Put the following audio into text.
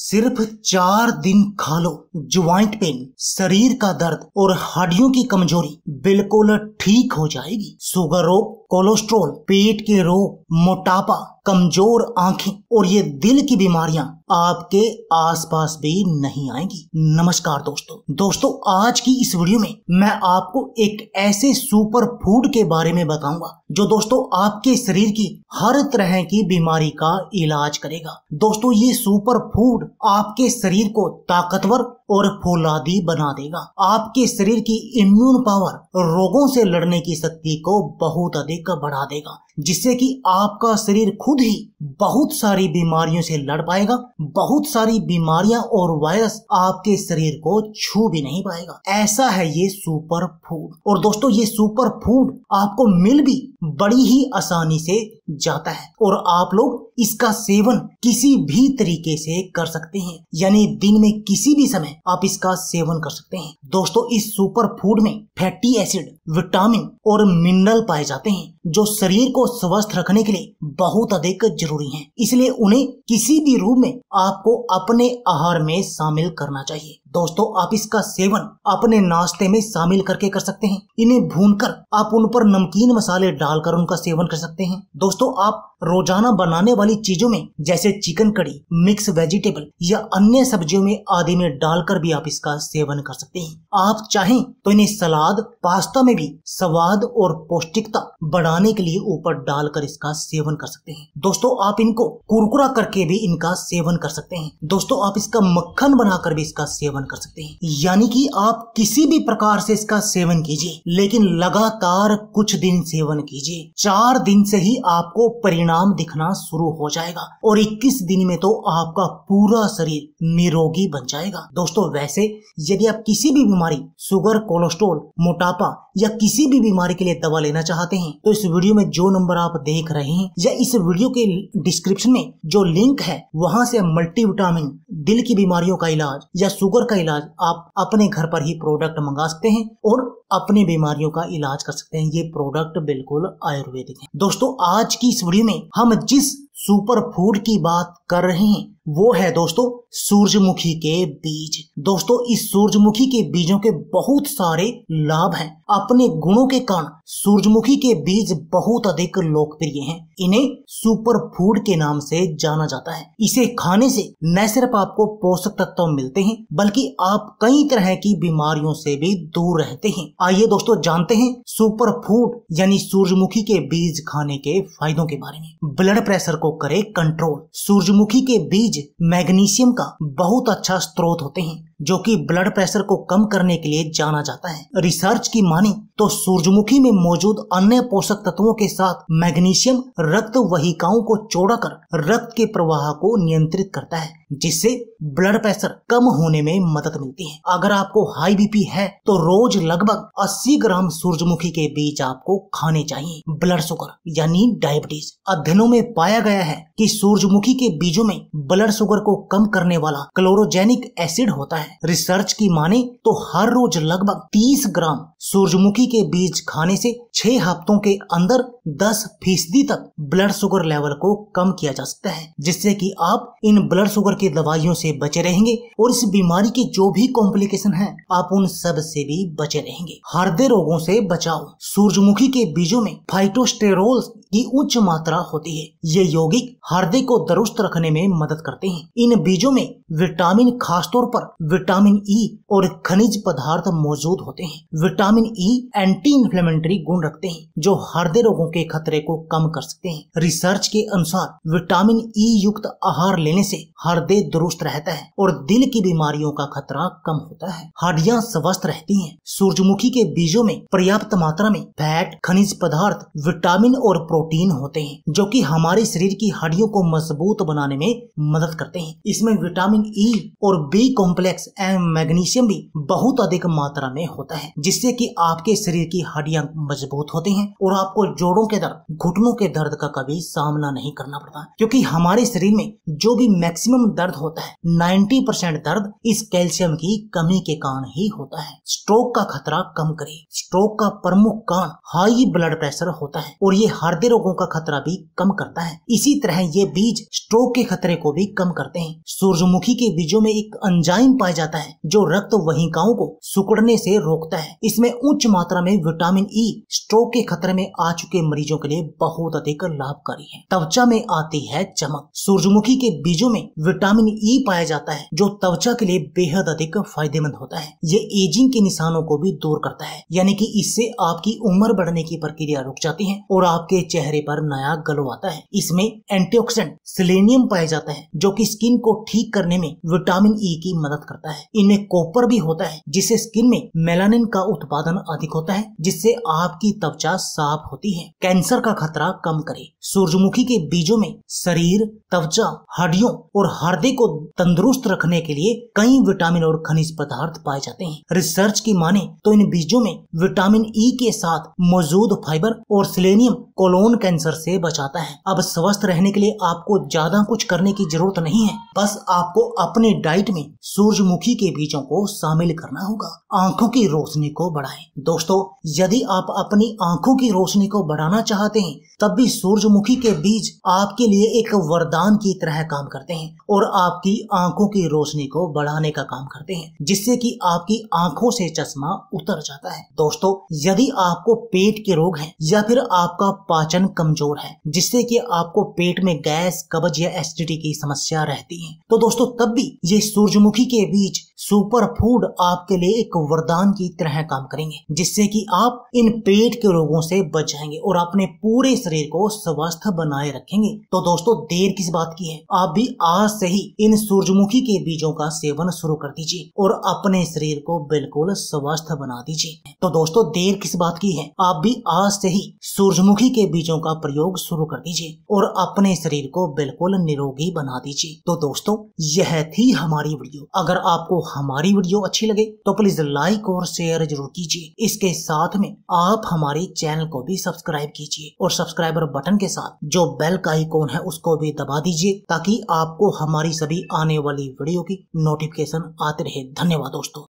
सिर्फ चार दिन खा लो ज्वाइंट पेन शरीर का दर्द और हड्डियों की कमजोरी बिल्कुल ठीक हो जाएगी शुगर रोग कोलेस्ट्रॉल पेट के रोग मोटापा कमजोर आंखें और ये दिल की बीमारियां आपके आसपास भी नहीं आएंगी नमस्कार दोस्तों दोस्तों आज की इस वीडियो में मैं आपको एक ऐसे सुपर फूड के बारे में बताऊंगा जो दोस्तों आपके शरीर की हर तरह की बीमारी का इलाज करेगा दोस्तों ये सुपर फूड आपके शरीर को ताकतवर और फौलादी बना देगा आपके शरीर की इम्यून पावर रोगों से लड़ने की शक्ति को बहुत अधिक बढ़ा देगा जिससे कि आपका शरीर खुद ही बहुत सारी बीमारियों से लड़ पाएगा बहुत सारी बीमारियां और वायरस आपके शरीर को छू भी नहीं पाएगा ऐसा है ये सुपर फूड और दोस्तों ये सुपर फूड आपको मिल भी बड़ी ही आसानी से जाता है और आप लोग इसका सेवन किसी भी तरीके से कर सकते हैं यानी दिन में किसी भी समय आप इसका सेवन कर सकते हैं दोस्तों इस सुपर फूड में फैटी एसिड विटामिन और मिनरल पाए जाते हैं जो शरीर को स्वस्थ रखने के लिए बहुत अधिक जरूरी हैं। इसलिए उन्हें किसी भी रूप में आपको अपने आहार में शामिल करना चाहिए दोस्तों आप इसका सेवन अपने नाश्ते में शामिल करके कर सकते हैं इन्हें भूनकर आप उन पर नमकीन मसाले डालकर उनका सेवन कर सकते हैं दोस्तों आप रोजाना बनाने वाली चीजों में जैसे चिकन कड़ी मिक्स वेजिटेबल या अन्य सब्जियों में आदि में डालकर भी आप इसका सेवन कर सकते हैं आप चाहें तो इन्हें सलाद पास्ता में भी स्वाद और पौष्टिकता बढ़ाने के लिए ऊपर डालकर इसका सेवन कर सकते हैं दोस्तों आप इनको कुरकुरा करके भी इनका सेवन कर सकते हैं दोस्तों आप इसका मक्खन बनाकर भी इसका सेवन सेवन कर सकते हैं यानी कि आप किसी भी प्रकार से इसका सेवन कीजिए लेकिन लगातार कुछ दिन सेवन कीजिए चार दिन से ही आपको परिणाम दिखना शुरू हो जाएगा और 21 दिन में तो आपका पूरा शरीर निरोगी बन जाएगा दोस्तों वैसे यदि आप किसी भी बीमारी शुगर कोलेस्ट्रोल मोटापा या किसी भी बीमारी के लिए दवा लेना चाहते हैं तो इस वीडियो में जो नंबर आप देख रहे हैं या इस वीडियो के डिस्क्रिप्शन में जो लिंक है वहाँ से मल्टी विटामिन दिल की बीमारियों का इलाज या शुगर का इलाज आप अपने घर पर ही प्रोडक्ट मंगा सकते हैं और अपनी बीमारियों का इलाज कर सकते हैं ये प्रोडक्ट बिल्कुल आयुर्वेदिक है दोस्तों आज की इस वीडियो में हम जिस सुपर फूड की बात कर रहे हैं वो है दोस्तों सूरजमुखी के बीज दोस्तों इस सूरजमुखी के बीजों के बहुत सारे लाभ हैं अपने गुणों के कारण सूरजमुखी के बीज बहुत अधिक लोकप्रिय हैं इन्हें सुपर फूड के नाम से जाना जाता है इसे खाने से न सिर्फ आपको पोषक तत्व मिलते हैं बल्कि आप कई तरह की बीमारियों से भी दूर रहते हैं आइए दोस्तों जानते हैं सुपर फूड यानी सूरजमुखी के बीज खाने के फायदों के बारे में ब्लड प्रेशर को करे कंट्रोल सूरजमुखी के बीज मैग्नीशियम का बहुत अच्छा स्रोत होते हैं जो कि ब्लड प्रेशर को कम करने के लिए जाना जाता है रिसर्च की माने तो सूरजमुखी में मौजूद अन्य पोषक तत्वों के साथ मैग्नीशियम रक्त वहिकाओं को चौड़ा कर रक्त के प्रवाह को नियंत्रित करता है जिससे ब्लड प्रेशर कम होने में मदद मिलती है अगर आपको हाई बीपी है तो रोज लगभग अस्सी ग्राम सूरजमुखी के बीज आपको खाने चाहिए ब्लड शुगर यानी डायबिटीज अध्ययनों में पाया गया है कि सूरजमुखी के बीजों में ब्लड शुगर को कम करने वाला क्लोरोजेनिक एसिड होता है रिसर्च की माने तो हर रोज लगभग 30 ग्राम सूरजमुखी के बीज खाने से छह हफ्तों के अंदर 10 फीसदी तक ब्लड शुगर लेवल को कम किया जा सकता है जिससे कि आप इन ब्लड शुगर की दवाइयों से बचे रहेंगे और इस बीमारी के जो भी कॉम्प्लिकेशन है आप उन सब से भी बचे रहेंगे हृदय रोगों से बचाओ सूरजमुखी के बीजों में फाइटोस्टेरोल की उच्च मात्रा होती है ये यौगिक हृदय को दुरुस्त रखने में मदद करते हैं इन बीजों में विटामिन खासतौर पर विटामिन ई e और खनिज पदार्थ मौजूद होते हैं विटामिन ई एंटी इन्फ्लेमेटरी गुण रखते हैं जो हृदय रोगों के खतरे को कम कर सकते हैं रिसर्च के अनुसार विटामिन ई e युक्त आहार लेने से हृदय दुरुस्त रहता है और दिल की बीमारियों का खतरा कम होता है हड्डियां स्वस्थ रहती हैं सूरजमुखी मक्खी के बीजों में पर्याप्त मात्रा में फैट खनिज पदार्थ विटामिन और प्रोटीन होते हैं जो कि हमारे शरीर की हड्डियों को मजबूत बनाने में मदद करते हैं इसमें विटामिन ई e और बी कॉम्प्लेक्स एवं मैग्नीशियम भी बहुत अधिक मात्रा में होता है जिससे कि आपके शरीर की हड्डियां मजबूत होती हैं और आपको जोड़ों के दर्द घुटनों के दर्द का कभी सामना नहीं करना पड़ता क्योंकि हमारे शरीर में जो भी मैक्सिमम दर्द होता है 90 परसेंट दर्द इस कैल्शियम की कमी के कारण ही होता है स्ट्रोक का खतरा कम करे स्ट्रोक का प्रमुख कारण हाई ब्लड प्रेशर होता है और ये हृदय रोगों का खतरा भी कम करता है इसी तरह ये बीज स्ट्रोक के खतरे को भी कम करते हैं सूर्यमुखी के बीजों में एक अंजाइम पाया जाता है जो रक्त वहिकाओं को सुकड़ने से रोकता है इसमें उच्च मात्रा में विटामिन ई e, स्ट्रोक के खतरे में आ चुके मरीजों के लिए बहुत अधिक लाभकारी है त्वचा में आती है चमक सूर्यमुखी के बीजों में विटामिन ई e पाया जाता है जो त्वचा के लिए बेहद अधिक फायदेमंद होता है ये एजिंग के निशानों को भी दूर करता है यानी कि इससे आपकी उम्र बढ़ने की प्रक्रिया रुक जाती है और आपके चेहरे पर नया ग्लो आता है इसमें एंटीऑक्सीडेंट सिलेनियम पाया जाता है जो कि स्किन को ठीक करने में विटामिन ई e की मदद करता है इनमें कॉपर भी होता है जिससे स्किन में मेलानिन का उत्पादन अधिक होता है जिससे आपकी त्वचा साफ होती है कैंसर का खतरा कम करे सूरजमुखी के बीजों में शरीर त्वचा हड्डियों और हृदय को तंदुरुस्त रखने के लिए कई विटामिन और खनिज पदार्थ पाए जाते हैं रिसर्च की माने तो इन बीजों में विटामिन ई e के साथ मौजूद फाइबर और सिलेनियम कोलोन कैंसर से बचाता है अब स्वस्थ रहने के लिए आपको ज्यादा कुछ करने की जरूरत नहीं है बस आपको अपने डाइट में सूरजमुखी के बीजों को शामिल करना होगा आंखों की रोशनी को बढ़ाएं दोस्तों यदि आप अपनी आंखों की रोशनी को बढ़ाना चाहते हैं तब भी सूरजमुखी के बीज आपके लिए एक वरदान की तरह काम करते हैं और आपकी आंखों की रोशनी को बढ़ाने का काम करते हैं जिससे कि आपकी आंखों से चश्मा उतर जाता है दोस्तों यदि आपको पेट के रोग है या फिर आपका पाचन कमजोर है जिससे कि आपको पेट में गैस कब्ज या एसिडिटी की समस्या रहती है तो दोस्तों तब भी ये सूरजमुखी के बीज सुपर फूड आपके लिए एक वरदान की तरह काम करेंगे जिससे कि आप इन पेट के रोगों से बच जाएंगे और अपने पूरे शरीर को स्वस्थ बनाए रखेंगे तो दोस्तों देर किस बात की है आप भी आज से ही इन सूरजमुखी के बीजों का सेवन शुरू कर दीजिए और अपने शरीर को बिल्कुल स्वस्थ बना दीजिए कीजिए तो दोस्तों देर किस बात की है आप भी आज से ही सूरजमुखी के बीजों का प्रयोग शुरू कर दीजिए और अपने शरीर को बिल्कुल निरोगी बना दीजिए तो दोस्तों यह थी हमारी वीडियो अगर आपको हमारी वीडियो अच्छी लगे तो प्लीज लाइक और शेयर जरूर कीजिए इसके साथ में आप हमारे चैनल को भी सब्सक्राइब कीजिए और सब्सक्राइबर बटन के साथ जो बेल का आइकॉन है उसको भी दबा दीजिए ताकि आपको हमारी सभी आने वाली वीडियो की नोटिफिकेशन आते रहे धन्यवाद दोस्तों